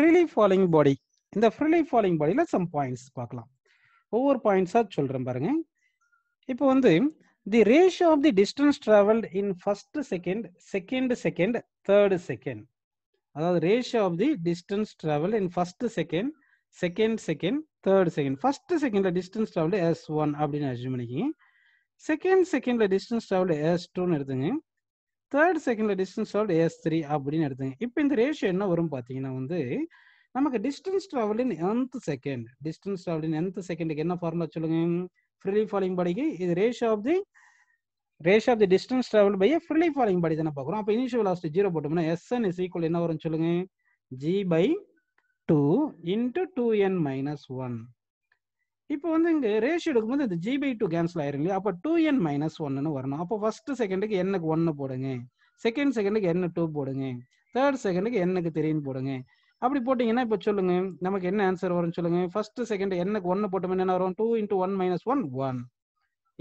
freely following body இந்த freely falling பாடியில் some points பார்க்கலாம் ஒவ்வொரு பாயிண்ட்ஸாக சொல்கிறேன் பாருங்க இப்போ வந்து the ratio of the distance travelled in first second second second third second அதாவது ratio of the distance travel in first second second second third second first செகண்ட்ல டிஸ்டன்ஸ் ட்ராவல் எஸ் ஒன் அப்படின்னு அசியூம் பண்ணிக்கிங்க second செகண்ட்ல distance travel S டூன்னு எடுத்துங்க third செகண்ட்ல distance travel as three அப்படின்னு எடுத்துங்க இப்போ இந்த ரேஷியோ என்ன வரும் பார்த்தீங்கன்னா வந்து நமக்கு டிஸ்டன்ஸ் ட்ராவல் இன் எந்த செகண்ட் டிஸ்டன்ஸ் ட்ராவல் இன் எந்த செகண்டுக்கு என்ன ஃபார்முலா சொல்லுங்க ஃப்ரீலி ஃபாலிங் பாடிக்கு இது ratio of the ratio of the distance travel by freely falling body தானே பார்க்குறோம் அப்போ இனிஷியல் லாஸ்ட் ஜீரோ போட்டோம்னா எஸ்என் இஸ் ஈக்குவல் என்ன வரும் சொல்லுங்க G by two into two N minus one இப்போ வந்து இங்கே ரேஷியோ எடுக்கும்போது இந்த ஜி பை டூ கேன்சல் ஆயிரும் இல்லையா அப்போ டூ என் மைனஸ் ஒன்னு வரணும் அப்போ ஃபர்ஸ்ட் செகண்டுக்கு என்னக்கு ஒன்று போடுங்க செகண்ட் செகண்டுக்கு என்ன டூ போடுங்க தேர்ட் செகண்டுக்கு என்னக்கு த்ரீன்னு போடுங்க அப்படி போட்டிங்கன்னா இப்போ சொல்லுங்க நமக்கு என்ன ஆன்சர் வரும்னு சொல்லுங்க ஃபர்ஸ்ட் செகண்ட் என்னக்கு ஒன்று போட்டோம் என்ன வரும் two into one minus one one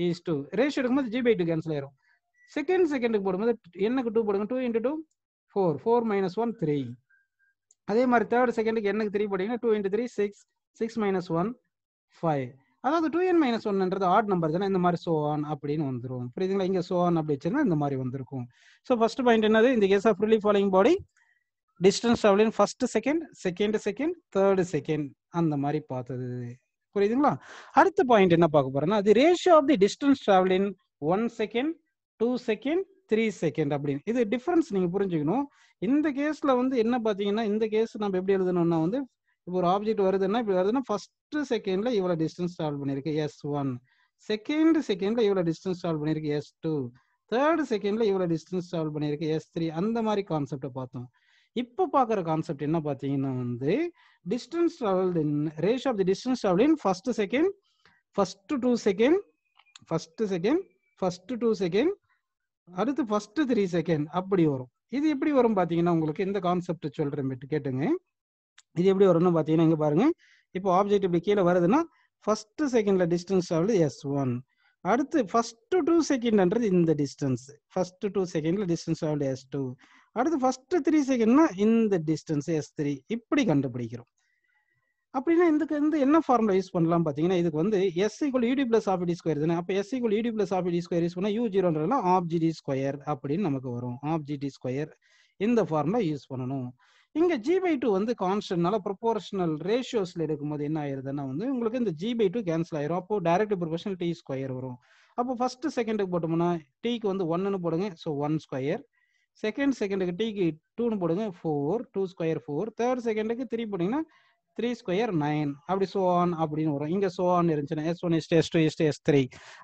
is two ratio எடுக்கும்போது ஜி பை டூ கேன்சல் ஆயிரும் செகண்ட் செகண்டுக்கு போடும்போது என்னக்கு டூ போடுங்க two into two four four minus one three அதே மாதிரி தேர்ட் செகண்டுக்கு என்னக்கு த்ரீ போட்டிங்கன்னா two into three six six minus one five அதாவது டூ என் மைனஸ் ஒன்ன்றது ஆட் நம்பர் தானே இந்த மாதிரி சோ ஆன் அப்படின்னு வந்துடும் புரியுதுங்களா இங்கே சோ ஆன் அப்படி வச்சுருந்தா இந்த மாதிரி வந்திருக்கும் ஸோ ஃபர்ஸ்ட் பாயிண்ட் என்னது இந்த case of relief following body distance travelling first second second second third second அந்த மாதிரி பார்த்தது புரியுதுங்களா அடுத்த பாயிண்ட் என்ன பார்க்க போறோம்னா அது ratio of the distance travelling one second two second three second அப்படின்னு இது டிஃபரன்ஸ் நீங்கள் புரிஞ்சுக்கணும் இந்த கேஸில் வந்து என்ன பார்த்தீங்கன்னா இந்த கேஸ் நம்ம எப்படி எழுதணும்னா வந்து இப்போ ஒரு ஆப்ஜெக்ட் வருதுன்னா இப்படி வருதுன்னா ஃபர்ஸ்ட் செகண்ட்ல இவ்வளவு டிஸ்டன்ஸ் சால்வ் பண்ணிருக்கு எஸ் ஒன் செகண்ட் செகண்ட்ல இவ்வளவு டிஸ்டன்ஸ் சால்வ் பண்ணிருக்கு எஸ் டூ தேர்ட் செகண்ட்ல இவ்வளவு டிஸ்டன்ஸ் சால்வ் பண்ணிருக்கு எஸ் த்ரீ அந்த மாதிரி கான்செப்டை பார்த்தோம் இப்போ பார்க்குற கான்செப்ட் என்ன பார்த்தீங்கன்னா வந்து distance travel in ratio of the distance travel in first second first two second first second first two second அடுத்து ஃபர்ஸ்ட் த்ரீ செகண்ட் அப்படி வரும் இது எப்படி வரும் பார்த்தீங்கன்னா உங்களுக்கு இந்த கான்செப்ட் சொல்றேன் கேட்டுங்க இது எப்படி வரும்னு பார்த்தீங்கன்னா இங்கே பாருங்க இப்போ ஆப்ஜெக்ட் இப்படி கீழே வருதுன்னா ஃபர்ஸ்ட் செகண்ட்ல டிஸ்டன்ஸ் ஆகுது எஸ் ஒன் அடுத்து ஃபர்ஸ்ட் டூ செகண்ட்ன்றது இந்த டிஸ்டன்ஸ் ஃபர்ஸ்ட் டூ செகண்ட்ல டிஸ்டன்ஸ் ஆகுது எஸ் டூ அடுத்து ஃபர்ஸ்ட் த்ரீ செகண்ட்னா இந்த டிஸ்டன்ஸ் எஸ் த்ரீ இப்படி கண்டுபிடிக்கிறோம் அப்படின்னா இதுக்கு வந்து என்ன ஃபார்முலா யூஸ் பண்ணலாம் பார்த்தீங்கன்னா இதுக்கு வந்து S equal UT plus half T square தானே அப்போ S equal UT plus half T square use பண்ணால் யூ ஜீரோன்றதுலாம் ஆப் ஜிடி ஸ்கொயர் அப்படின்னு நமக்கு வரும் ஆப்ஜிடி ஜிடி ஸ்கொயர் இந்த ஃபார்முலா யூஸ் பண்ணணும் இங்க ஜி பை டூ வந்து கான்ஸ்டன்ட்னால ப்ரொபோர்ஷனல் ரேஷியோஸ்ல போது என்ன ஆயிருதுன்னா வந்து உங்களுக்கு இந்த ஜி பை டூ கேன்சல் ஆயிரும் அப்போ டைரக்ட் ப்ரொபோர்ஷனல் டி ஸ்கொயர் வரும் அப்போ ஃபர்ஸ்ட் செகண்டுக்கு போட்டோம்னா டீக்கு வந்து ஒன்னு போடுங்க ஸோ ஒன் ஸ்கொயர் செகண்ட் செகண்டுக்கு டீக்கு டூன்னு போடுங்க four two square four third செகண்டுக்கு த்ரீ போட்டிங்கன்னா த்ரீ ஸ்கொயர் நைன் அப்படி சோ ஆன் அப்படின்னு வரும் இங்கே சோ ஆன் இருந்துச்சுன்னா S one S two S two S three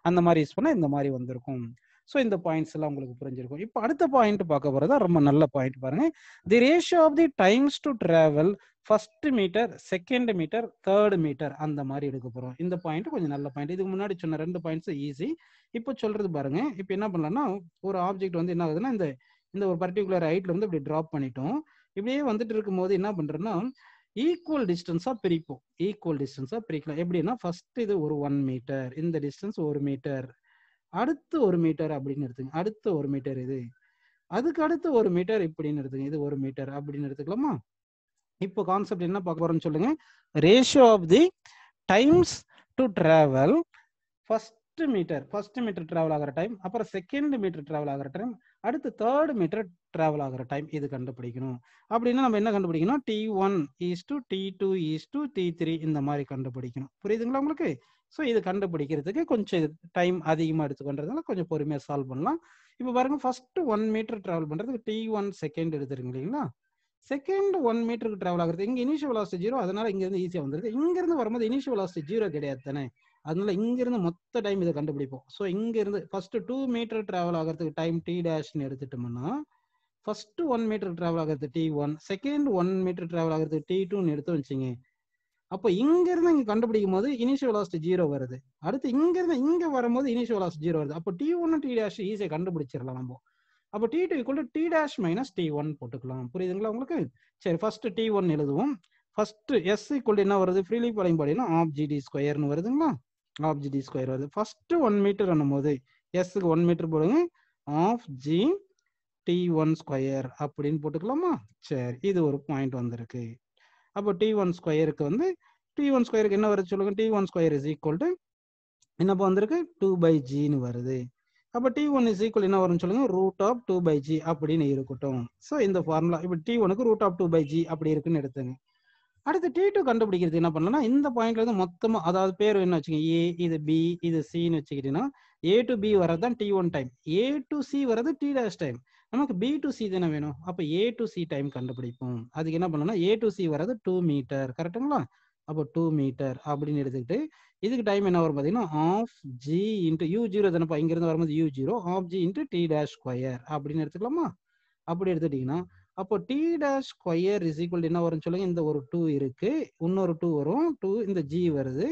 அந்த மாதிரி யூஸ் பண்ணால் இந்த மாதிரி வந்திருக்கும் ஸோ இந்த பாயிண்ட்ஸ் எல்லாம் உங்களுக்கு புரிஞ்சிருக்கும் இப்போ அடுத்த பாயிண்ட் பார்க்க போகிறதா ரொம்ப நல்ல பாயிண்ட் பாருங்க the ratio of the times to travel first metre second metre third metre அந்த மாதிரி எடுக்க போகிறோம் இந்த பாயிண்ட் கொஞ்சம் நல்ல பாயிண்ட் இதுக்கு முன்னாடி சொன்ன ரெண்டு பாயிண்ட்ஸும் ஈஸி இப்போ சொல்றது பாருங்க இப்போ என்ன பண்ணலாம்னா ஒரு ஆப்ஜெக்ட் வந்து என்ன ஆகுதுன்னா இந்த இந்த ஒரு பர்டிகுலர் ஹைட்ல வந்து இப்படி ட்ராப் பண்ணிட்டோம் இப்படியே வந்துட்டு இருக்கும்போது என்ன பண்றோம்னா ஈக்குவல் டிஸ்டன்ஸாக பிரிப்போம் ஈக்குவல் டிஸ்டன்ஸாக பிரிக்கலாம் எப்படின்னா ஃபர்ஸ்ட் இது ஒரு ஒன் மீட்டர் இந்த டிஸ்டன்ஸ் ஒரு மீட்டர் அடுத்து ஒரு மீட்டர் அப்படின்னு எடுத்துங்க அடுத்த ஒரு மீட்டர் இது அதுக்கு அடுத்து ஒரு மீட்டர் இப்படின்னு எடுத்துங்க இது ஒரு மீட்டர் அப்படின்னு எடுத்துக்கலாமா இப்போ கான்செப்ட் என்ன பார்க்க போறோம்னு சொல்லுங்க ratio of the times to travel first metre first metre travel ஆகிற டைம் அப்புறம் செகண்ட் மீட்டர் டிராவல் ஆகிற டைம் அடுத்து தேர்ட் மீட்டர் டிராவல் ஆகிற டைம் இது கண்டுபிடிக்கணும் அப்படின்னா நம்ம என்ன கண்டுபிடிக்கணும் T one is to T two is to T three இந்த மாதிரி கண்டுபிடிக்கணும் புரியுதுங்களா உங்களுக்கு ஸோ இது கண்டுபிடிக்கிறதுக்கு கொஞ்சம் டைம் அதிகமாக எடுத்துக்கொண்டதுனால கொஞ்சம் பொறுமையாக சால்வ் பண்ணலாம் இப்போ பாருங்க ஃபஸ்ட்டு ஒன் மீட்டர் ட்ராவல் பண்ணுறதுக்கு டி ஒன் செகண்ட் எடுத்துருங்க இல்லைங்களா செகண்ட் ஒன் மீட்டருக்கு ட்ராவல் ஆகுறது இங்கே இனிஷியல் வெலாசிட்டி ஜீரோ அதனால இங்கேருந்து ஈஸியாக வந்துருது இங்கேருந்து வரும்போது இனிஷியல் வெலாசிட்டி ஜீரோ கிடையாது தானே அதனால இங்கேருந்து மொத்த டைம் இதை கண்டுபிடிப்போம் ஸோ இங்கேருந்து ஃபஸ்ட்டு டூ மீட்டர் ட்ராவல் ஆகிறதுக்கு டைம் டி டேஷ்னு எடுத்துட்டோம்னா ஃபஸ்ட்டு ஒன் மீட்டர் ட்ராவல் ஆகிறது T one second one metre travel ஆகிறது டி டூன்னு எடுத்து வச்சுங்க அப்போ இங்க இருந்து இங்க கண்டுபிடிக்கும் போது இனிஷியல் லாஸ்ட் ஜீரோ வருது அடுத்து இங்க இருந்து இங்க வரும்போது இனிஷியல் லாஸ்ட் ஜீரோ வருது அப்போ டி ஒன்னு டி டேஷ் ஈஸியாக கண்டுபிடிச்சிடலாம் நம்ம அப்போ T two equal T dash minus T one போட்டுக்கலாம் புரியுதுங்களா உங்களுக்கு சரி ஃபர்ஸ்ட் டி ஒன் எழுதுவோம் ஃபர்ஸ்ட் எஸ் இக்குவல் என்ன வருது ஃப்ரீலி பழையும் பாடினா ஆப் ஜிடி ஸ்கொயர்னு வருதுங்களா ஆப் ஜிடி ஸ்கொயர் வருது ஃபர்ஸ்ட் ஒன் மீட்டர் போது எஸ்க்கு ஒன் மீட்டர் போடுங்க half G T one square அப்படின்னு போட்டுக்கலாமா சரி இது ஒரு பாயிண்ட் வந்திருக்கு அப்போ டி ஒன் ஸ்கொயருக்கு வந்து டி ஒன் ஸ்கொயருக்கு என்ன வருது சொல்லுங்க T one square is equal to என்னப்போ வந்திருக்கு டூ பை ஜின்னு வருது அப்போ டி ஒன் இஸ் ஈக்குவல் என்ன வரும்னு சொல்லுங்க root of two by G அப்படின்னு இருக்கட்டும் ஸோ இந்த ஃபார்முலா இப்போ டி ஒனுக்கு root of two by G அப்படி இருக்குன்னு எடுத்துங்க அடுத்து டி டூ கண்டுபிடிக்கிறது என்ன பண்ணலன்னா இந்த பாயிண்ட்ல இருந்து மொத்தமாக அதாவது பேர் என்ன வச்சுங்க ஏ இது பி இது சின்னு வச்சுக்கிட்டீங்கன்னா ஏ டு பி வரது தான் T one time A to C வரது டி டேஷ் டைம் நமக்கு பி டு சி தானே வேணும் அப்போ ஏ டு சி டைம் கண்டுபிடிப்போம் அதுக்கு என்ன பண்ணோம்னா ஏ டு சி வர்றது டூ மீட்டர் கரெக்டுங்களா அப்போ டூ மீட்டர் அப்படின்னு எடுத்துக்கிட்டு இதுக்கு டைம் என்ன வரும் பார்த்தீங்கன்னா half G into U zero தானப்பா இங்கேருந்து வரும்போது U zero half G into T dash square அப்படின்னு எடுத்துக்கலாமா அப்படி எடுத்துட்டிங்கன்னா அப்போ T dash square is equal என்ன வரும்னு சொல்லுங்க இந்த ஒரு டூ இருக்கு இன்னொரு டூ வரும் டூ இந்த ஜி வருது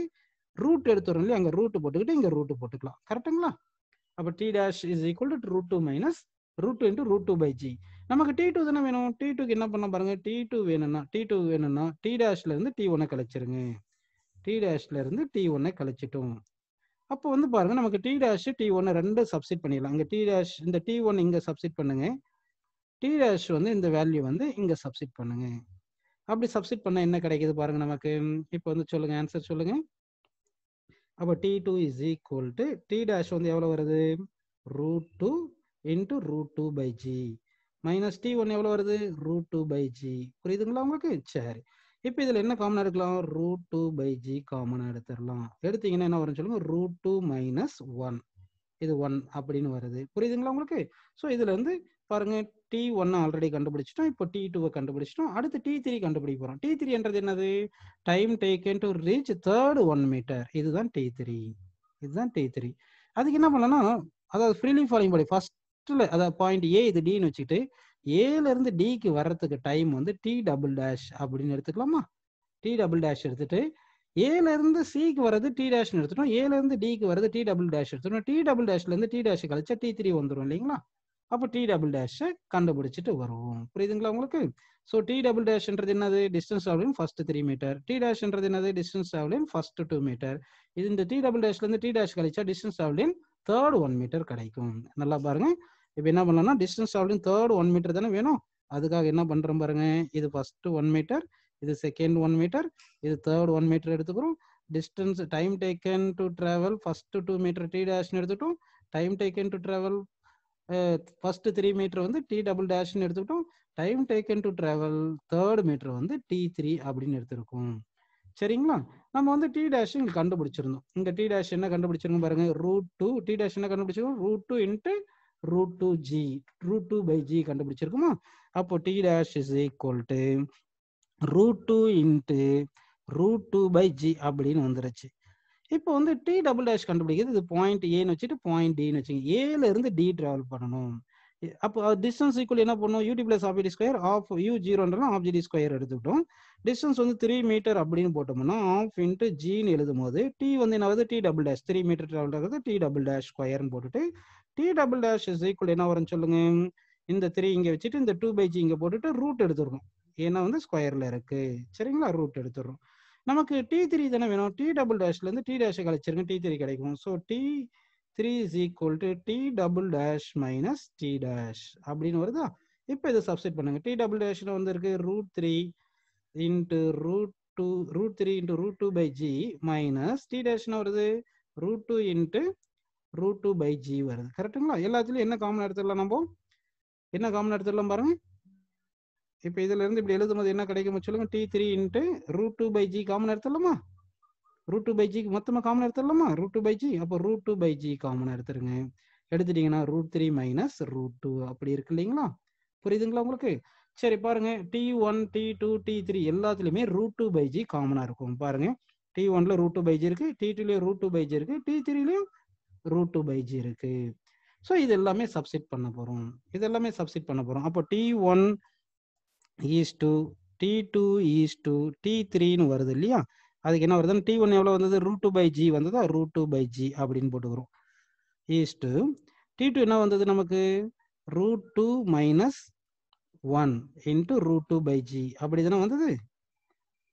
ரூட் எடுத்து வரும் இல்லையா அங்கே ரூட் போட்டுக்கிட்டு இங்கே ரூட் போட்டுக்கலாம் கரெக்டுங்களா அப்போ T dash is equal to root two minus root two into root two by G நமக்கு டி டூ தானே வேணும் டி டூக்கு என்ன பண்ண பாருங்க டி டூ வேணும்னா டி டூ வேணும்னா டி டேஷ்ல இருந்து டி ஒன்னை கழிச்சிருங்க டி டேஷ்ல இருந்து டி ஒன்னை கழிச்சிட்டோம் அப்போ வந்து பாருங்க நமக்கு டி டேஷ் டி ஒன்னு ரெண்டு சப்சிட் பண்ணிடலாம் இங்கே டி டேஷ் இந்த டி ஒன் இங்கே சப்சிட் பண்ணுங்க டி டேஷ் வந்து இந்த வேல்யூ வந்து இங்கே சப்சிட் பண்ணுங்க அப்படி சப்சிட் பண்ணால் என்ன கிடைக்குது பாருங்க நமக்கு இப்போ வந்து சொல்லுங்க ஆன்சர் சொல்லுங்க அப்போ T two is equal to T dash வந்து எவ்வளோ வருது root two into root two by G minus T ஒன்று எவ்வளோ வருது ரூட் டூ பை ஜி புரியுதுங்களா உங்களுக்கு சரி இப்போ இதில் என்ன காமனாக எடுக்கலாம் ரூட் டூ பை ஜி காமனாக எடுத்துடலாம் எடுத்தீங்கன்னா என்ன வரும்னு சொல்லுங்க ரூட் டூ மைனஸ் ஒன் இது ஒன் அப்படின்னு வருது புரியுதுங்களா உங்களுக்கு ஸோ இதில் வந்து பாருங்க டி ஒன் ஆல்ரெடி கண்டுபிடிச்சிட்டோம் இப்போ டி டூவை கண்டுபிடிச்சிட்டோம் அடுத்து டி த்ரீ கண்டுபிடிக்க போகிறோம் டி த்ரீன்றது என்னது time taken to reach third one meter இதுதான் டி த்ரீ இதுதான் டி த்ரீ அதுக்கு என்ன பண்ணலாம் அதாவது ஃப்ரீலி ஃபாலிங் பாடி ஃபர்ஸ்ட் ஃபர்ஸ்ட்ல அதாவது பாயிண்ட் ஏ இது டின்னு வச்சுக்கிட்டு ஏல இருந்து டிக்கு வர்றதுக்கு டைம் வந்து டி டபுள் டேஷ் அப்படின்னு எடுத்துக்கலாமா டி டபுள் டேஷ் எடுத்துட்டு ஏல இருந்து சிக்கு வர்றது டி டேஷ்னு எடுத்துட்டோம் ஏல இருந்து டிக்கு வர்றது டி டபுள் டேஷ் எடுத்துட்டோம் டி டபுள் டேஷ்ல இருந்து டி டேஷ் கழிச்சா டி த்ரீ வந்துடும் இல்லைங்களா அப்போ டி டபுள் டேஷை கண்டுபிடிச்சிட்டு வருவோம் புரியுதுங்களா உங்களுக்கு ஸோ டி டபுள் டேஷ்ன்றது என்னது டிஸ்டன்ஸ் ஆகலையும் ஃபர்ஸ்ட் த்ரீ மீட்டர் டி டேஷ்ன்றது என்னது டிஸ்டன்ஸ் ஆகலையும் ஃபர்ஸ்ட் டூ மீட்டர் இது இந்த டி டபுள் டேஷ்ல இருந்து டி டேஷ் கழிச்சா டிஸ்டன்ஸ் ஆகலையும் தேர்ட் ஒன் மீட்டர் கிடைக்கும் நல்லா பாருங்க இப்போ என்ன பண்ணலாம் distance travelling third one meter தானே வேணும் அதுக்காக என்ன பண்ணுறோம் பாருங்க இது ஃபஸ்ட்டு ஒன் மீட்டர் இது செகண்ட் ஒன் மீட்டர் இது தேர்ட் ஒன் மீட்டர் எடுத்துக்கிறோம் distance time taken to travel first two meter D டேஷ்னு எடுத்துட்டோம் time taken to travel first three meter வந்து டி டபுள் டேஷ்னு எடுத்துக்கிட்டோம் time taken to travel third meter வந்து T three அப்படின்னு எடுத்திருக்கோம் சரிங்களா நம்ம வந்து டி டேஷ் கண்டுபிடிச்சிருந்தோம் இங்கே டி டேஷ் என்ன கண்டுபிடிச்சிருக்கோம் பாருங்க ரூட் டூ டி டேஷ் என்ன கண்டுபிடிச்சிருக்கோம் root two into root two G root two by G கண்டுபிடிச்சிருக்குமா அப்போ T dash is equal to root two into root two by G அப்படின்னு வந்துருச்சு இப்போ வந்து டி டபுள் டேஷ் கண்டுபிடிக்கிறது இது பாயிண்ட் ஏன்னு வச்சுட்டு பாயிண்ட் டின்னு வச்சுக்கோங்க ஏல இருந்து டி டிராவல் பண்ணணும் அப்போ டிஸ்டன்ஸ் ஈக்குவல் என்ன பண்ணும் U T plus half G square half U ஜீரோன்றனா ஆஃப் ஜிடி ஸ்கொயர் எடுத்துக்கிட்டோம் டிஸ்டன்ஸ் வந்து த்ரீ மீட்டர் அப்படின்னு போட்டோம்னா ஆஃப் இன்ட்டு ஜின்னு எழுதும் போது டி வந்து என்னாவது T double dash three meter travel T double dash ஸ்கொயர்னு போட்டுட்டு T double dash is equal என்ன வரும்னு சொல்லுங்க இந்த த்ரீ இங்கே வச்சுட்டு இந்த டூ பை ஜி இங்கே போட்டுட்டு ரூட் எடுத்துடணும் ஏன்னா வந்து ஸ்கொயரில் இருக்கு சரிங்களா ரூட் எடுத்துடுறோம் நமக்கு டி த்ரீ தானே வேணும் டி டபுள் டேஷ்லேருந்து டி டேஷை கழிச்சிருங்க டி த்ரீ கிடைக்கும் so T three is equal to T double dash minus T dash அப்படின்னு வருதா இப்போ இதை சப்ஸ்டிட் பண்ணுங்க டி டபுள் டேஷில் வந்து இருக்கு root three into root two root three into root two by G minus T டேஷ்னு வருது root two into root two by G வருது கரெக்டுங்களா எல்லாத்துலையும் என்ன காமன் எடுத்துடலாம் நம்ம என்ன காமன் எடுத்துடலாம் பாருங்க இப்போ இதுல இருந்து இப்படி எழுதும்போது என்ன கிடைக்கும் சொல்லுங்க T three into root two by G common எடுத்துடலாமா ரூட் டூ பை ஜிக்கு மொத்தமாக காமன் எடுத்துடலாமா ரூட் டூ பை ஜி அப்போ root two by G common எடுத்துருங்க எடுத்துட்டீங்கன்னா root three minus root two அப்படி இருக்கு இல்லைங்களா புரியுதுங்களா உங்களுக்கு சரி பாருங்க T one T two T three எல்லாத்துலேயுமே ரூட் டூ பை ஜி காமனாக இருக்கும் பாருங்க டி ஒன்ல ரூட் டூ பை ஜி இருக்கு டி டூலேயும் ரூட் டூ பை ஜி இருக்கு டி த்ரீலையும் ரூட் டூ பை ஜி இருக்கு ஸோ இது எல்லாமே சப்சிட் பண்ண போகிறோம் இது எல்லாமே சப்சிட் பண்ண போகிறோம் அப்போ T one is to T two is to T த்ரீன்னு வருது இல்லையா அதுக்கு என்ன வருதுன்னா டி ஒன் எவ்வளோ வந்தது ரூட் டூ பை ஜி வந்ததா ரூட் டூ பை ஜி அப்படின்னு போட்டுக்கிறோம் ஈஸ்ட்டு டி டூ என்ன வந்தது நமக்கு root two minus one into root two by G அப்படி தானே வந்தது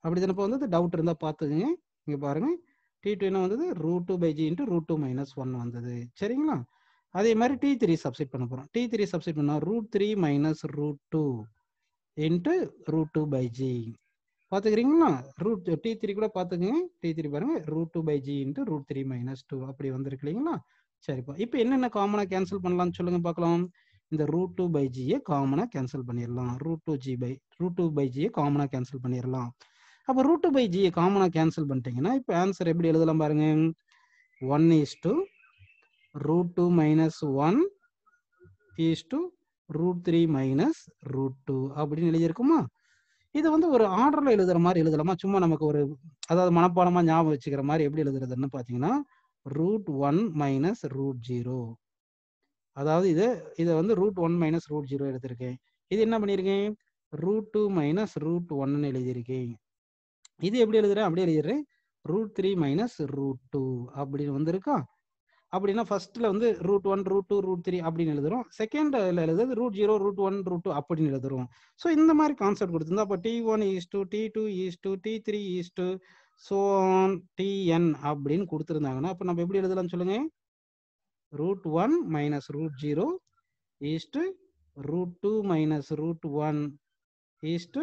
அப்படி தானே இப்போ வந்தது டவுட் இருந்தால் பார்த்துக்குங்க இங்கே பாருங்கள் டி டூ என்ன வந்தது root two by G into root two minus one வந்தது சரிங்களா அதே மாதிரி டி த்ரீ சப்ஸ்டிட் பண்ண போகிறோம் டி த்ரீ சப்ஸ்டிட் பண்ணால் root three minus root two into root two by G பார்த்துக்கிறீங்களா ரூட் டி த்ரீ கூட பார்த்துக்கங்க டி த்ரீ பாருங்க root two by G into root three minus two அப்படி வந்திருக்கு இல்லைங்களா சரிப்பா இப்போ என்னென்ன காமனாக கேன்சல் பண்ணலாம்னு சொல்லுங்க பார்க்கலாம் இந்த ரூட் டூ பை ஜியை காமனாக கேன்சல் பண்ணிடலாம் root two G by root two by ஜியை காமனாக கேன்சல் பண்ணிடலாம் அப்போ ரூட் டூ பை ஜியை காமனாக கேன்சல் பண்ணிட்டீங்கன்னா இப்போ ஆன்சர் எப்படி எழுதலாம் பாருங்க one is to root two minus one is to root three minus root two அப்படின்னு எழுதியிருக்குமா இது வந்து ஒரு ஆர்டர்ல எழுதுற மாதிரி எழுதலாமா சும்மா நமக்கு ஒரு அதாவது மனப்பாடமா ஞாபகம் வச்சுக்கிற மாதிரி எப்படி எழுதுறதுன்னு பாத்தீங்கன்னா root one minus root zero அதாவது இது இதை வந்து root one minus root zero எடுத்திருக்கேன் இது என்ன பண்ணியிருக்கேன் ரூட் டூ மைனஸ் ரூட் ஒன்னு எழுதியிருக்கேன் இது எப்படி எழுதுறேன் அப்படியே எழுதிடுறேன் root three minus root two அப்படின்னு வந்திருக்கான் அப்படின்னா ஃபர்ஸ்ட்ல வந்து root one root two root three அப்படின்னு எழுதுறோம் செகண்ட்ல எழுதுறது root zero root one root two அப்படின்னு எழுதுறோம் ஸோ இந்த மாதிரி கான்செப்ட் கொடுத்துருந்தா அப்போ T one is to T two is to T three is to so N அப்படின்னு கொடுத்துருந்தாங்கன்னா அப்போ நம்ம எப்படி எழுதலாம் சொல்லுங்க root one minus root zero is to root two minus root one is to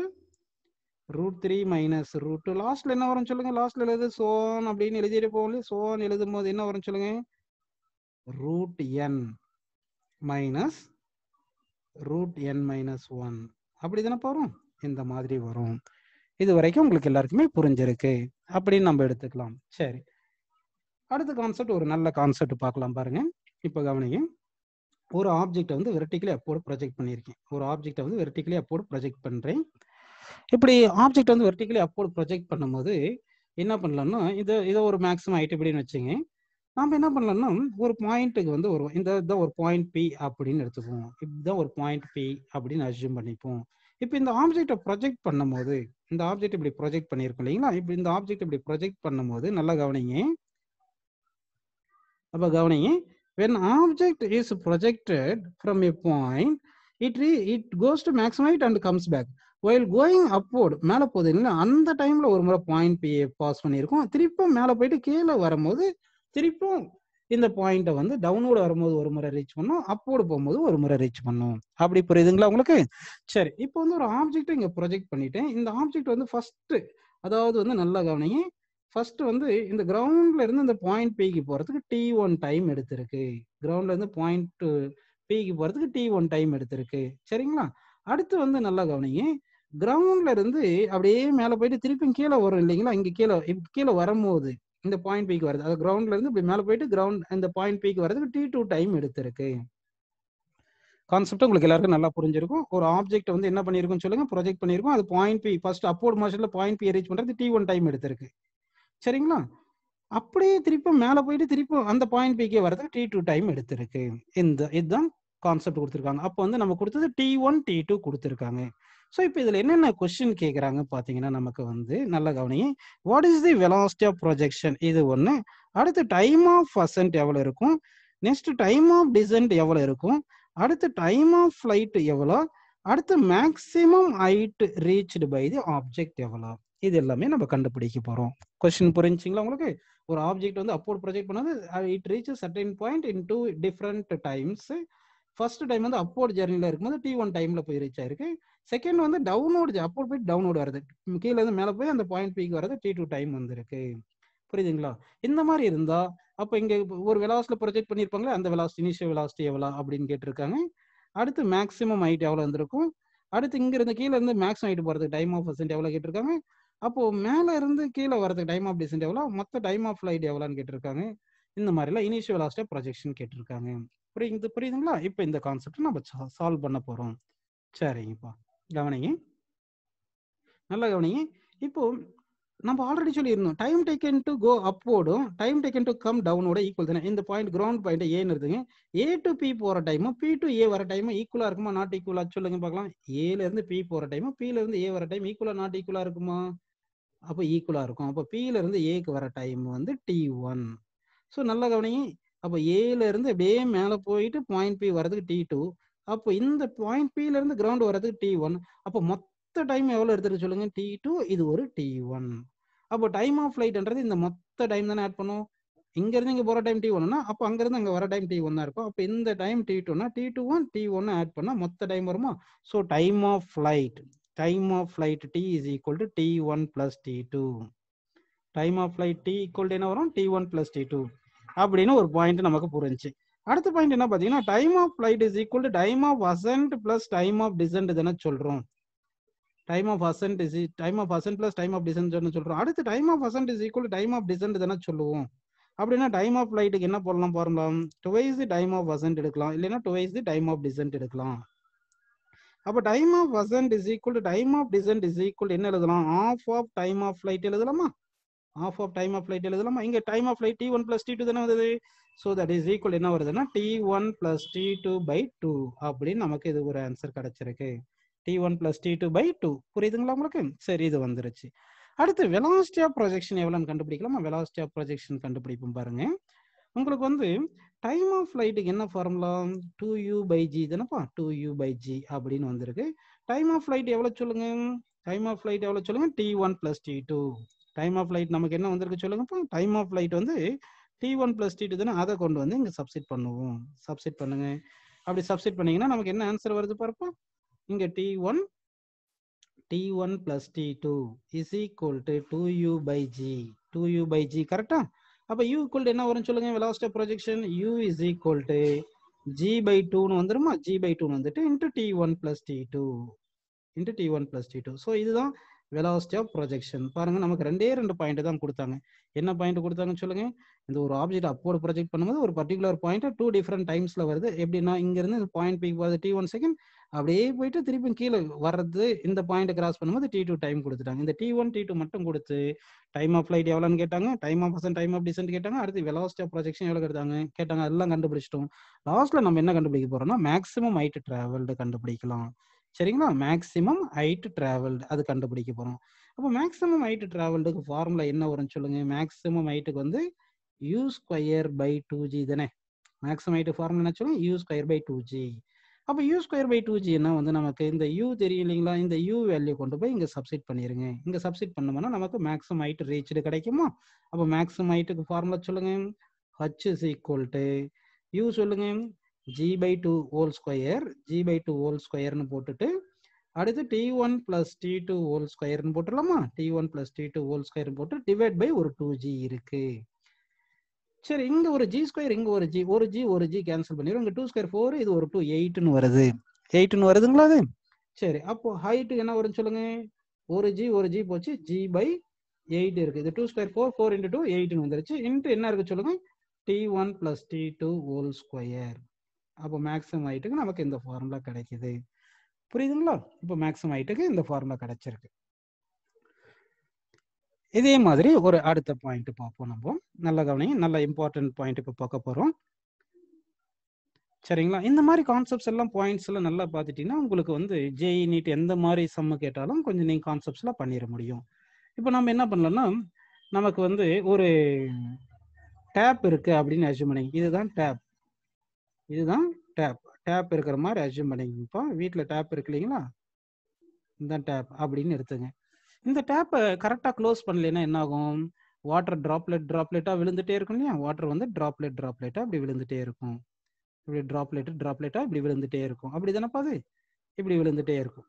root three minus root two லாஸ்ட்ல என்ன வரும் சொல்லுங்க லாஸ்ட்ல எழுது சோன் அப்படின்னு எழுதிட்டு போகல சோன் எழுதும் போது என்ன வரும் சொல்லுங்க root n minus root n minus 1 அப்படி தானே போகிறோம் இந்த மாதிரி வரும் இது வரைக்கும் உங்களுக்கு எல்லாருக்குமே புரிஞ்சிருக்கு அப்படின்னு நம்ம எடுத்துக்கலாம் சரி அடுத்த கான்செப்ட் ஒரு நல்ல கான்செப்ட் பார்க்கலாம் பாருங்க இப்போ கவனிங்க ஒரு ஆப்ஜெக்டை வந்து வெர்டிக்கலி அப்போடு ப்ரொஜெக்ட் பண்ணியிருக்கேன் ஒரு ஆப்ஜெக்டை வந்து வெர்டிக்கலி அப்போடு ப்ரொஜெக்ட் பண்ணுறேன் இப்படி ஆப்ஜெக்ட் வந்து வெர்டிக்கலி அப்போடு ப்ரொஜெக்ட் பண்ணும்போது என்ன பண்ணலாம்னா இதை இதை ஒரு மேக்ஸிமம் ஹைட் இப்படின்னு வச்சுங்க நாம் என்ன பண்ணலாம்னா ஒரு பாயிண்ட்டுக்கு வந்து வருவோம் இந்த இதுதான் ஒரு பாயிண்ட் பி அப்படின்னு எடுத்துக்குவோம் இதுதான் ஒரு பாயிண்ட் பி அப்படின்னு அசியூம் பண்ணிப்போம் இப்போ இந்த ஆப்ஜெக்டை ப்ரொஜெக்ட் பண்ணும்போது இந்த ஆப்ஜெக்ட் இப்படி ப்ரொஜெக்ட் பண்ணியிருக்கோம் இல்லைங்களா இப்படி இந்த ஆப்ஜெக்ட் இப்படி ப்ரொஜெக்ட் பண்ணும்போது நல்லா கவனிங்க அப்போ கவனிங்க when object is projected from a point it re it goes to maximum height and comes back while going upward போகுது இல்லைங்களா அந்த டைமில் ஒரு முறை பாயிண்ட் பி பாஸ் பண்ணியிருக்கோம் திருப்பி மேலே போயிட்டு கீழே வரும்போது திருப்பியும் இந்த பாயிண்ட்டை வந்து டவுனோடு வரும்போது ஒரு முறை ரீச் பண்ணும் அப்போடு போகும்போது ஒரு முறை ரீச் பண்ணும் அப்படி புரியுதுங்களா உங்களுக்கு சரி இப்போ வந்து ஒரு ஆப்ஜெக்ட் இங்கே ப்ரொஜெக்ட் பண்ணிட்டேன் இந்த ஆப்ஜெக்ட் வந்து ஃபர்ஸ்ட் அதாவது வந்து நல்லா கவனிங்க ஃபர்ஸ்ட் வந்து இந்த கிரவுண்ட்ல இருந்து இந்த பாயிண்ட் பிக்கு போறதுக்கு டி ஒன் டைம் எடுத்திருக்கு கிரவுண்ட்ல இருந்து பாயிண்ட் பிக்கு போறதுக்கு டி ஒன் டைம் எடுத்திருக்கு சரிங்களா அடுத்து வந்து நல்லா கவனிங்க கிரவுண்ட்ல இருந்து அப்படியே மேல போயிட்டு திருப்பி கீழே வரும் இல்லைங்களா இங்க கீழே கீழே வரும்போது இந்த பாயிண்ட் பீக் வருது அது கிரவுண்ட்ல இருந்து இப்படி மேலே போயிட்டு கிரவுண்ட் இந்த பாயிண்ட் பீக் வர்றதுக்கு டி டூ டைம் எடுத்திருக்கு கான்செப்ட் உங்களுக்கு எல்லாருக்கும் நல்லா புரிஞ்சிருக்கும் ஒரு ஆப்ஜெக்ட் வந்து என்ன பண்ணிருக்கும் சொல்லுங்க ப்ரொஜெக்ட் பண்ணிருக்கும் அது பாயிண்ட் பி ஃபர்ஸ்ட் அப்போர்ட் மோஷன்ல பாயிண்ட் பி ரீச் பண்றது டி ஒன் டைம் எடுத்திருக்கு சரிங்களா அப்படியே திருப்பி மேலே போயிட்டு திருப்பி அந்த பாயிண்ட் பிக்கே வரதுக்கு டி டூ டைம் எடுத்திருக்கு இந்த இதுதான் கான்செப்ட் கொடுத்துருக்காங்க அப்போ வந்து நம்ம கொடுத்தது டி ஒன் டி டூ கொடுத்துருக்காங்க ஸோ இப்போ இதில் என்னென்ன கொஸ்டின் கேட்குறாங்க பார்த்தீங்கன்னா நமக்கு வந்து நல்ல கவனிங்க what is the velocity of projection இது ஒன்று அடுத்து டைம் ஆஃப் அசன்ட் எவ்வளோ இருக்கும் நெக்ஸ்ட் டைம் ஆஃப் டிசன்ட் எவ்வளோ இருக்கும் அடுத்து டைம் ஆஃப் ஃப்ளைட் எவ்வளோ அடுத்து maximum height reached by the object எவ்வளோ இது எல்லாமே நம்ம கண்டுபிடிக்க போகிறோம் கொஸ்டின் புரிஞ்சிங்களா உங்களுக்கு ஒரு ஆப்ஜெக்ட் வந்து அப்போட் ப்ரொஜெக்ட் பண்ணாது it reach certain point in two different times first time வந்து அப்வோர்ட் ஜெர்னில இருக்கும்போது டி ஒன் டைம்ல போய் ரீச் ஆயிருக்கு செகண்ட் வந்து டவுன்லோடு அப்போர்ட் போய் டவுன்லோடு வருது கீழே இருந்து மேலே போய் அந்த பாயிண்ட் பீக் வரது டி டூ டைம் வந்திருக்கு புரியுதுங்களா இந்த மாதிரி இருந்தா அப்ப இங்க ஒரு வெலாசில ப்ரொஜெக்ட் பண்ணிருப்பாங்களே அந்த விளாஸ் இனிஷியல் வெலாசிட்டி எவ்வளோ அப்படின்னு கேட்டிருக்காங்க அடுத்து மேக்ஸிமம் ஹைட் எவ்வளோ இருந்திருக்கும் அடுத்து இங்க இருந்து கீழே இருந்து மேக்ஸிமம் ஹைட் போறதுக்கு டைம் ஆஃப் அசென்ட் எவ்வளோ கேட்டிருக்காங்க அப்போ மேல இருந்து கீழே வரதுக்கு டைம் ஆஃப் டிசென்ட் எவ்வளோ மொத்த டைம் ஆஃப் லைட் எவ்வளோன்னு கேட்டிருக்காங்க இந்த மாதிரிலாம் இனிஷியல் வெலாசிட்டியா ப்ரொஜெக்ஷன் கேட்டிருக்காங்க புரியுது புரியுதுங்களா இப்போ இந்த கான்செப்ட் நம்ம சால்வ் பண்ண போகிறோம் சரிங்கப்பா கவனிங்க நல்லா கவனிங்க இப்போ நம்ம ஆல்ரெடி சொல்லியிருந்தோம் டைம் டேக்கன் டு கோ அப்போடும் டைம் டேக்கன் டு கம் டவுனோட ஈக்குவல் தானே இந்த பாயிண்ட் கிரவுண்ட் பாயிண்ட் ஏன்னு இருக்குங்க ஏ டு பி போகிற டைமும் பி டு ஏ வர டைமும் ஈக்குவலாக இருக்குமா நாட் ஈக்குவலாக சொல்லுங்க பார்க்கலாம் இருந்து பி போகிற டைமும் இருந்து ஏ வர டைம் ஈக்குவலாக நாட் ஈக்குவலாக இருக்குமா அப்போ ஈக்குவலாக இருக்கும் அப்போ இருந்து ஏக்கு வர டைம் வந்து டி ஒன் ஸோ நல்ல கவனிங்க அப்போ ஏல இருந்து அப்படியே மேலே போயிட்டு பாயிண்ட் பி வரதுக்கு டி டூ அப்போ இந்த பாயிண்ட் பில இருந்து கிரவுண்ட் வர்றதுக்கு டி ஒன் அப்போ மொத்த டைம் எவ்வளோ எடுத்துருக்கு சொல்லுங்க டி டூ இது ஒரு டி ஒன் அப்போ டைம் ஆஃப் ஃபிளைட்ன்றது இந்த மொத்த டைம் தானே ஆட் பண்ணும் இங்கேருந்து இங்கே போகிற டைம் டி ஒன்னா அப்போ அங்கேருந்து அங்கே வர டைம் டி ஒன்னா தான் இருக்கும் அப்போ இந்த டைம் டி டூனா டி டூ ஒன் டி ஒன்னு ஆட் பண்ணால் மொத்த டைம் வருமா so time of flight time of flight T is equal to T one plus T two time of flight T equal என்ன வரும் T one plus T two அப்படின்னு ஒரு point நமக்கு புரிஞ்சு அடுத்த பாயிண்ட் என்ன பார்த்தீங்கன்னா time of flight is equal to time of ascent plus time of descent தானே சொல்கிறோம் time of ascent is time of ascent plus time of descent சொல்கிறோம் அடுத்து time of ascent is equal time of descent தானே சொல்லுவோம் அப்படின்னா time of ஃபிளைட்டுக்கு என்ன போடலாம் பாருங்களாம் டுவைஸ் டைம் ஆஃப் அசன்ட் எடுக்கலாம் இல்லைன்னா டுவைஸ் டைம் ஆஃப் டிசன்ட் எடுக்கலாம் அப்போ time of ascent is equal time of descent is equal என்ன எழுதலாம் of of time of flight எழுதலாமா of of time of flight எழுதலாமா இங்கே time of flight D one plus two தானே வருது so that is equal என்ன வருதுன்னா T one plus T two by two அப்படின்னு நமக்கு இது ஒரு ஆன்சர் கிடைச்சிருக்கு T one plus T two by two புரியுதுங்களா உங்களுக்கு சரி இது வந்துருச்சு அடுத்து வெலாசிட்டி ஆஃப் ப்ரொஜெக்ஷன் எவ்வளோன்னு கண்டுபிடிக்கலாமா வெலாசிட்டி ஆஃப் ப்ரொஜெக்ஷன் கண்டுபிடிப்போம் பாருங்க உங்களுக்கு வந்து டைம் ஆஃப் ஃப்ளைட்டுக்கு என்ன formula two U by G தானப்பா டூ யூ பை ஜி அப்படின்னு வந்திருக்கு டைம் ஆஃப் ஃப்ளைட் எவ்வளோ சொல்லுங்க டைம் ஆஃப் ஃப்ளைட் எவ்வளோ சொல்லுங்க T one plus T two time of flight நமக்கு என்ன வந்திருக்கு சொல்லுங்க டைம் ஆஃப் லைட் வந்து T one plus T two தானே அதை கொண்டு வந்து இங்கே சப்சிட் பண்ணுவோம் சப்சிட் பண்ணுங்க அப்படி சப்சிட் பண்ணீங்கன்னா நமக்கு என்ன ஆன்சர் வருது பார்ப்போம் இங்கே T one T one plus T two is equal to two U by G two U by G கரெக்டா அப்போ யூ ஈக்குவல் என்ன வரும்னு சொல்லுங்க velocity projection U is equal to G by டூன்னு வந்துருமா ஜி பை டூன்னு வந்துட்டு into T one plus T two into T one plus T two so இதுதான் வெலாசிட்டி ஆஃப் ப்ரொஜெக்ஷன் பாருங்க நமக்கு ரெண்டே ரெண்டு பாயிண்ட் தான் கொடுத்தாங்க என்ன பாயிண்ட் கொடுத்தாங்கன்னு சொல்லுங்க இந்த ஒரு ஆப்ஜெக்ட் அப்போர்டு ப்ரொஜெக்ட் பண்ணும்போது ஒரு பர்டிகுலர் பாயிண்ட் டூ டிஃப்ரெண்ட் டைம்ஸ்ல வருது எப்படின்னா இங்க இருந்து இந்த பாயிண்ட் பிக் போகுது டி ஒன் செகண்ட் அப்படியே போயிட்டு திருப்பி கீழே வர்றது இந்த பாயிண்ட் கிராஸ் பண்ணும்போது டி டூ டைம் கொடுத்துட்டாங்க இந்த டி ஒன் டி டூ மட்டும் கொடுத்து டைம் ஆஃப் ஃபிளைட் எவ்வளோன்னு கேட்டாங்க டைம் ஆஃப் பர்சன் டைம் ஆஃப் டிசன்ட் கேட்டாங்க அடுத்து வெலாசிட்டி ஆஃப் ப்ரொஜெக்ஷன் எவ்வளோ கேட்டாங்க கேட்டாங்க அதெல்லாம் கண்டுபிடிச்சிட்டோம் லாஸ்ட்ல நம்ம என்ன கண்டுபிடிக்க போறோம்னா மேக்ஸிமம் ஹைட் டிராவல்டு கண்டுபிடிக்கலாம் சரிங்களா மேக்ஸிமம் ஹைட் ட்ராவல்டு அது கண்டுபிடிக்க போகிறோம் அப்போ மேக்ஸிமம் ஹைட் ட்ராவல்டுக்கு ஃபார்முலா என்ன வரும்னு சொல்லுங்க மேக்ஸிமம் ஹைட்டுக்கு வந்து U square by two G தானே மேக்ஸிமம் ஹைட் ஃபார்முலா என்ன சொல்லுங்க U square by two G அப்போ யூ ஸ்கொயர் பை டூ ஜின்னா வந்து நமக்கு இந்த யூ தெரியும் இல்லைங்களா இந்த யூ வேல்யூ கொண்டு போய் இங்கே சப்சிட் பண்ணிடுங்க இங்கே சப்சிட் பண்ணோம்னா நமக்கு மேக்ஸிமம் ஹைட் ரீச்சு கிடைக்குமா அப்போ மேக்ஸிமம் ஹைட்டுக்கு ஃபார்முலா சொல்லுங்க H is equal to U சொல்லுங்க G by two whole square G by two whole ஸ்கொயர்னு போட்டுட்டு அடுத்து T one plus T two whole ஸ்கொயர்னு போட்டுடலாமா T one plus T two whole ஸ்கொயர்னு போட்டு டிவைட் பை ஒரு டூ ஜி இருக்கு சரி இங்க ஒரு ஜி ஸ்கொயர் இங்க ஒரு ஜி ஒரு ஜி ஒரு ஜி கேன்சல் பண்ணிடும் இங்க டூ ஸ்கொயர் ஃபோர் இது ஒரு டூ எயிட்னு வருது எயிட்னு வருதுங்களா அது சரி அப்போ ஹைட்டு என்ன வரும்னு சொல்லுங்க ஒரு ஜி ஒரு ஜி போச்சு ஜி பை எயிட் இருக்கு இது two square four four into two எயிட்னு வந்துருச்சு இன்ட்டு என்ன இருக்கு சொல்லுங்க T one plus T two whole square அப்போ மேக்ஸிமம் ஹைட்டுக்கு நமக்கு இந்த ஃபார்முலா கிடைக்குது புரியுதுங்களா இப்போ மேக்ஸிமம் ஹைட்டுக்கு இந்த ஃபார்முலா கிடைச்சிருக்கு இதே மாதிரி ஒரு அடுத்த பாயிண்ட் பார்ப்போம் நம்ம நல்ல கவனிங்க நல்ல இம்பார்ட்டன்ட் பாயிண்ட் இப்போ பார்க்க போகிறோம் சரிங்களா இந்த மாதிரி கான்செப்ட்ஸ் எல்லாம் பாயிண்ட்ஸ் எல்லாம் நல்லா பார்த்துட்டீங்கன்னா உங்களுக்கு வந்து ஜேஇ நீட் எந்த மாதிரி சம்ம கேட்டாலும் கொஞ்சம் நீங்கள் எல்லாம் பண்ணிட முடியும் இப்போ நம்ம என்ன பண்ணலன்னா நமக்கு வந்து ஒரு டேப் இருக்குது அப்படின்னு அசியூம் இதுதான் டேப் இதுதான் டேப் டேப் இருக்கிற மாதிரி அசியூம் பண்ணிக்கோங்க வீட்டில் டேப் இருக்கு இல்லைங்களா இந்த டேப் அப்படின்னு எடுத்துங்க இந்த டேப்பை கரெக்டாக க்ளோஸ் பண்ணலைன்னா என்ன ஆகும் வாட்டர் ட்ராப்லெட் ட்ராப்லெட்டாக விழுந்துட்டே இருக்கும் இல்லையா வாட்டர் வந்து ட்ராப்லெட் ட்ராப்லெட்டாக அப்படி விழுந்துட்டே இருக்கும் இப்படி ட்ராப்லெட் ட்ராப்லெட்டாக இப்படி விழுந்துட்டே இருக்கும் அப்படி தானே பாது இப்படி விழுந்துட்டே இருக்கும்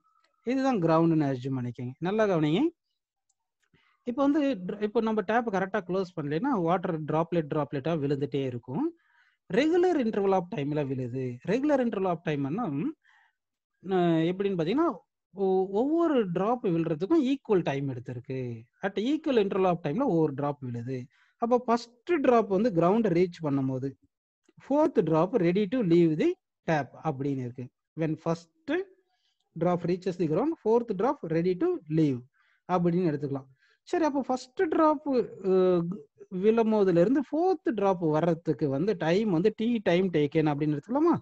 இதுதான் கிரவுண்டுன்னு அசியூம் பண்ணிக்கோங்க நல்லா கவனிங்க இப்போ வந்து இப்போ நம்ம டேப் கரெக்டாக க்ளோஸ் பண்ணலைன்னா வாட்டர் ட்ராப்லெட் ட்ராப்லெட்டாக விழுந்துட்டே இருக்கும் ரெகுலர் இன்டர்வல் ஆஃப் டைம்ல விழுது ரெகுலர் இன்டர்வல் ஆஃப் டைம் எப்படின்னு பார்த்தீங்கன்னா ஒவ்வொரு டிராப் விழுறதுக்கும் ஈக்குவல் டைம் எடுத்திருக்கு அட் ஈக்குவல் இன்டர்வல் ஆஃப் டைம்ல ஒவ்வொரு ட்ராப் விழுது அப்போ ஃபர்ஸ்ட் ட்ராப் வந்து கிரவுண்ட் ரீச் பண்ணும்போது fourth drop ready to leave the tap அப்படின்னு இருக்கு when first drop reaches the ground fourth drop ready to leave அப்படின்னு எடுத்துக்கலாம் சரி அப்போ ஃபர்ஸ்ட் ட்ராப்பு விழும்போதுல இருந்து ஃபோர்த் ட்ராப் வர்றதுக்கு வந்து டைம் வந்து டீ டைம் டேக்கன் அப்படின்னு எடுத்துக்கலாமா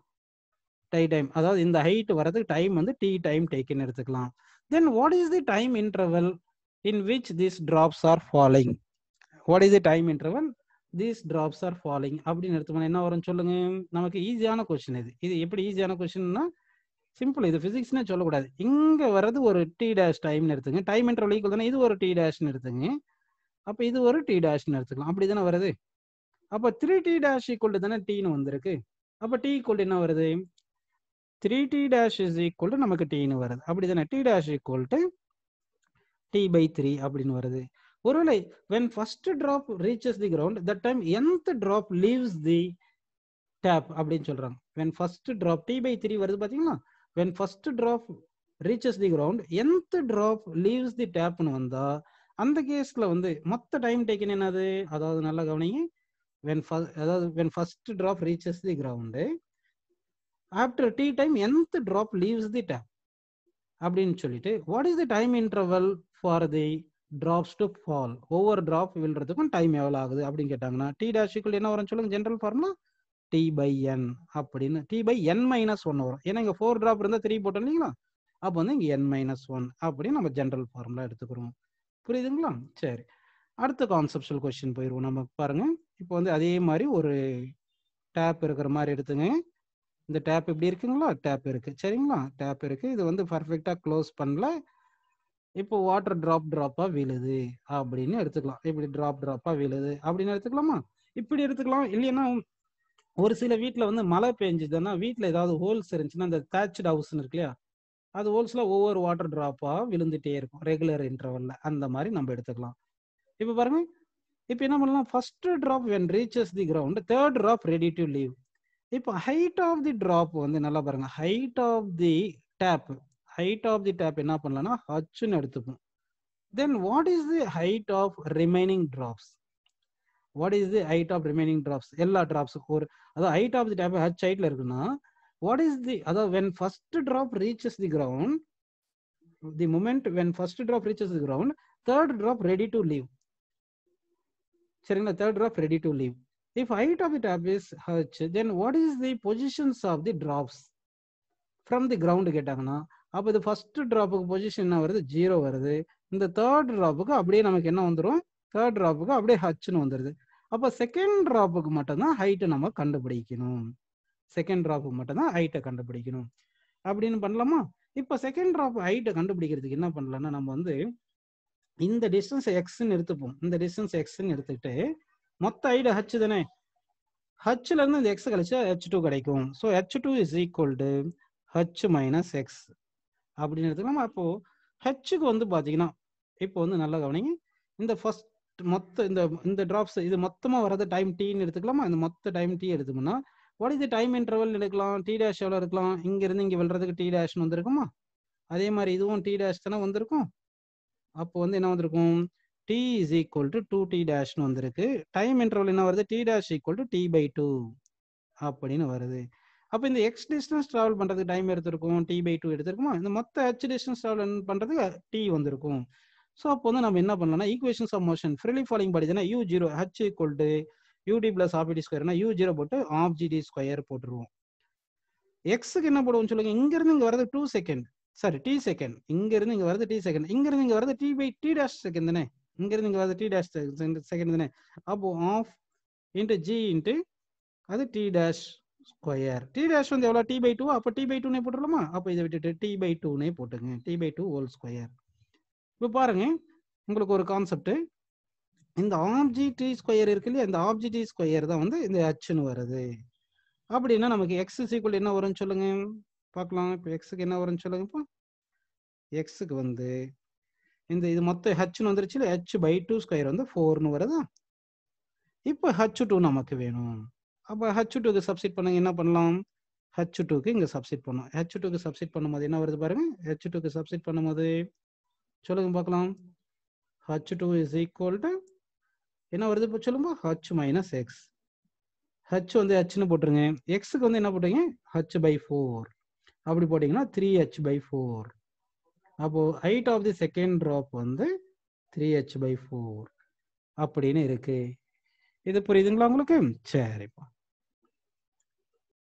டை டைம் அதாவது இந்த ஹைட் வர்றதுக்கு டைம் வந்து டீ டைம் டேக்கன் எடுத்துக்கலாம் then what is the time interval in which this drops are following what is the time interval these drops are following அப்படின்னு எடுத்துக்கலாம் என்ன வரும்னு சொல்லுங்க நமக்கு ஈஸியான கொஸ்டின் இது இது எப்படி ஈஸியான கொஸ்டின்னா சிம்பிள் இது பிசிக்ஸ்னே சொல்லக்கூடாது இங்கே வர்றது ஒரு டி டேஷ் டைம்னு எடுத்துங்க டைம் என்ற ஈக்குவல் தானே இது ஒரு டி டேஷ்னு எடுத்துங்க அப்போ இது ஒரு டி டேஷ்னு எடுத்துக்கலாம் அப்படி தானே வருது அப்போ த்ரீ டி டேஷ் ஈக்குவல் தானே டீன்னு வந்திருக்கு அப்போ டி ஈக்குவல் என்ன வருது three T dash is equal நமக்கு டீனு வருது அப்படி தானே T dash equal to T by three அப்படின்னு வருது ஒருவேளை when first drop reaches the ground that time எந்த ட்ராப் லீவ்ஸ் தி டேப் அப்படின்னு சொல்றாங்க when first drop T by three வருது பார்த்தீங்களா when first drop reaches the ground எந்த drop leaves the டேப்னு வந்தா அந்த கேஸ்ல வந்து மொத்த டைம் டேக்கன் என்னது அதாவது நல்லா கவனிங்க வென் அதாவது when first drop reaches the ground after T time எந்த ட்ராப் லீவ்ஸ் தி டேப் அப்படின்னு சொல்லிட்டு what is the time interval for the drops to fall ஒவ்வொரு ட்ராப் விழுறதுக்கும் டைம் எவ்வளோ ஆகுது அப்படின்னு கேட்டாங்கன்னா டி டேஷுக்குள் என்ன வரும்னு சொல்லுங்க general formula T by N அப்படின்னு T by N minus one வரும் ஏன்னா இங்கே ஃபோர் ட்ராப் இருந்தால் த்ரீ போட்டோம் இல்லைங்களா அப்போ வந்து இங்கே என் மைனஸ் ஒன் அப்படின்னு நம்ம ஜென்ரல் ஃபார்முலா எடுத்துக்கிறோம் புரியுதுங்களா சரி அடுத்த கான்செப்ஷுவல் கொஸ்டின் போயிடுவோம் நம்ம பாருங்க இப்போ வந்து அதே மாதிரி ஒரு டேப் இருக்கிற மாதிரி எடுத்துங்க இந்த டேப் இப்படி இருக்குங்களா டேப் இருக்கு சரிங்களா டேப் இருக்கு இது வந்து பர்ஃபெக்டா க்ளோஸ் பண்ணல இப்போ வாட்டர் ட்ராப் ட்ராப்பாக விழுது அப்படின்னு எடுத்துக்கலாம் இப்படி ட்ராப் ட்ராப்பாக விழுது அப்படின்னு எடுத்துக்கலாமா இப்படி எடுத்துக்கலாம் இல்லைன்னா ஒரு சில வீட்டில் வந்து மழை பெஞ்சுதுன்னா வீட்டில் ஏதாவது ஹோல்ஸ் இருந்துச்சுன்னா அந்த தேட்சட் ஹவுஸ்னு இருக்கு இல்லையா அது ஹோல்ஸில் ஒவ்வொரு வாட்டர் ட்ராப்பாக விழுந்துட்டே இருக்கும் ரெகுலர் இன்டர்வலில் அந்த மாதிரி நம்ம எடுத்துக்கலாம் இப்போ பாருங்க இப்போ என்ன பண்ணலாம் first drop when reaches the ground third drop ready to leave இப்போ ஹைட் ஆஃப் தி ட்ராப் வந்து நல்லா பாருங்க height of the tap height of the tap என்ன பண்ணலாம்னா ஹச்சுன்னு எடுத்துப்போம் then what is the height of remaining drops what is the height of remaining drops எல்லா ட்ராப்ஸுக்கும் ஒரு அதாவது height of the tap H ஹைட்ல இருக்குன்னா வாட் இஸ் தி அதாவது when first drop reaches the ground the moment when first drop reaches the ground third drop ready to leave சரிங்களா third drop ready to leave if height of the tap is H then what is the positions of the drops from the ground கேட்டாங்கன்னா அப்போ இது first ட்ராப்புக்கு position என்ன வருது zero வருது இந்த third ட்ராப்புக்கு அப்படியே நமக்கு என்ன வந்துடும் தேர்ட் ட்ராப்புக்கு அப்படியே ஹச்னு வந்துடுது அப்போ செகண்ட் ட்ராப்புக்கு மட்டும்தான் ஹைட்டை நம்ம கண்டுபிடிக்கணும் செகண்ட் ட்ராப்புக்கு மட்டும்தான் ஹைட்டை கண்டுபிடிக்கணும் அப்படின்னு பண்ணலாமா இப்போ செகண்ட் டிராப் ஹைட்டை கண்டுபிடிக்கிறதுக்கு என்ன பண்ணலாம்னா நம்ம வந்து இந்த டிஸ்டன்ஸ் எக்ஸ்ன்னு எடுத்துப்போம் இந்த டிஸ்டன்ஸ் எக்ஸ்ன்னு எடுத்துக்கிட்டு மொத்த ஹைட் ஹச் தானே ஹச்ல இருந்து இந்த எக்ஸ் கழிச்சா ஹெச் டூ கிடைக்கும் so H two is equal to H minus X அப்படின்னு எடுத்துக்கலாம் அப்போ ஹெச்சுக்கு வந்து பார்த்தீங்கன்னா இப்போ வந்து நல்லா கவனிங்க இந்த ஃபர்ஸ்ட் மொத்த இந்த இந்த டிராப்ஸ் இது மொத்தமா வரது டைம் டீன்னு எடுத்துக்கலாமா இந்த மொத்த டைம் டீ எடுத்துக்கணும் வாட் த டைம் இன்டர்வல் எடுக்கலாம் டி டேஷ் எவ்வளோ இருக்கலாம் இங்கேருந்து இங்கே வெல்றதுக்கு டி டேஷ்னு வந்திருக்குமா அதே மாதிரி இதுவும் டி டேஷ் தானே வந்திருக்கும் அப்போ வந்து என்ன வந்திருக்கும் T is equal to two T டேஷ்னு வந்திருக்கு டைம் இன்டர்வல் என்ன வருது T dash equal to T by two அப்படின்னு வருது அப்போ இந்த எக்ஸ் டிஸ்டன்ஸ் ட்ராவல் பண்ணுறதுக்கு டைம் எடுத்திருக்கும் டி பை டூ எடுத்திருக்குமா இந்த மொத்த ஹெச் டிஸ்டன்ஸ் ட்ராவல் பண்ணுறதுக்கு டி வந்திருக்கும் ஸோ அப்போ வந்து நம்ம என்ன பண்ணலாம்னா equations of motion freely falling பாடிதுன்னா U zero H equal to U T plus half T ஸ்கொயர்னா யூ ஜீரோ போட்டு ஆஃப் ஜிடி ஸ்கொயர் போட்டுருவோம் எக்ஸுக்கு என்ன போடுவோம் சொல்லுங்க இங்கேருந்து இங்கே வரது two second sorry T second இங்கேருந்து இங்கே வரது டி செகண்ட் இங்கேருந்து இங்கே வரது T by T dash second தானே இங்கேருந்து இங்கே வரது டி டேஷ் செகண்ட் தானே அப்போ ஆஃப் இன்ட்டு ஜி இன்ட்டு அது T dash square T dash வந்து எவ்வளோ டி பை டூ அப்போ டி பை டூனே போட்டுடலாமா அப்போ இதை விட்டுட்டு டி பை டூனே போட்டுங்க T by two whole square இப்போ பாருங்க உங்களுக்கு ஒரு கான்செப்ட் இந்த டி ஸ்கொயர் இருக்கு இல்லையா இந்த டி ஸ்கொயர் தான் வந்து இந்த ஹச்னு வருது அப்படின்னா நமக்கு எக்ஸ் சீக்குவல் என்ன வரும்னு சொல்லுங்க பார்க்கலாம் இப்போ எக்ஸுக்கு என்ன வரும்னு சொல்லுங்க இப்போ எக்ஸுக்கு வந்து இந்த இது மொத்தம் ஹச்னு வந்துருச்சு இல்லை ஹச் பை டூ ஸ்கொயர் வந்து ஃபோர்னு வருதா இப்போ ஹச் டூ நமக்கு வேணும் அப்போ ஹச் டூக்கு சப்சிட் பண்ணுங்க என்ன பண்ணலாம் ஹச் டூக்கு இங்கே சப்சிட் பண்ணோம் ஹச் டூக்கு சப்சிட் பண்ணும்போது என்ன வருது பாருங்க ஹச் டூக்கு சப்சிட் பண்ணும்போது சொல்லுங்க பார்க்கலாம் H two is equal to என்ன வருது இப்போ சொல்லுங்க ஹச் மைனஸ் எக்ஸ் ஹச் வந்து ஹச்னு போட்டுருங்க எக்ஸுக்கு வந்து என்ன போட்டீங்க ஹச் பை ஃபோர் அப்படி போட்டிங்கன்னா த்ரீ ஹச் பை ஃபோர் அப்போது height of the second drop வந்து த்ரீ ஹெச் பை ஃபோர் அப்படின்னு இருக்குது இது புரியுதுங்களா உங்களுக்கு சரிப்பா